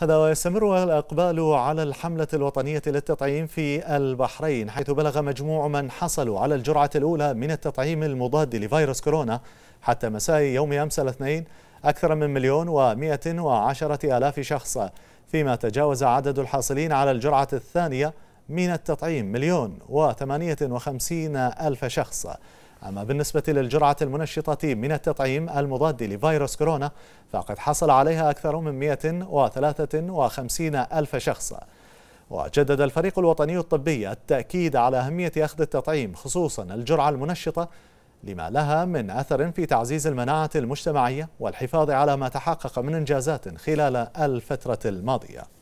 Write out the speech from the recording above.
هذا ويستمر الإقبال على الحملة الوطنية للتطعيم في البحرين حيث بلغ مجموع من حصلوا على الجرعة الأولى من التطعيم المضاد لفيروس كورونا حتى مساء يوم أمس الاثنين أكثر من مليون ومئة وعشرة آلاف شخص فيما تجاوز عدد الحاصلين على الجرعة الثانية من التطعيم مليون وثمانية وخمسين ألف شخص أما بالنسبة للجرعة المنشطة من التطعيم المضاد لفيروس كورونا فقد حصل عليها أكثر من 153 ألف شخص وجدد الفريق الوطني الطبي التأكيد على أهمية أخذ التطعيم خصوصا الجرعة المنشطة لما لها من أثر في تعزيز المناعة المجتمعية والحفاظ على ما تحقق من إنجازات خلال الفترة الماضية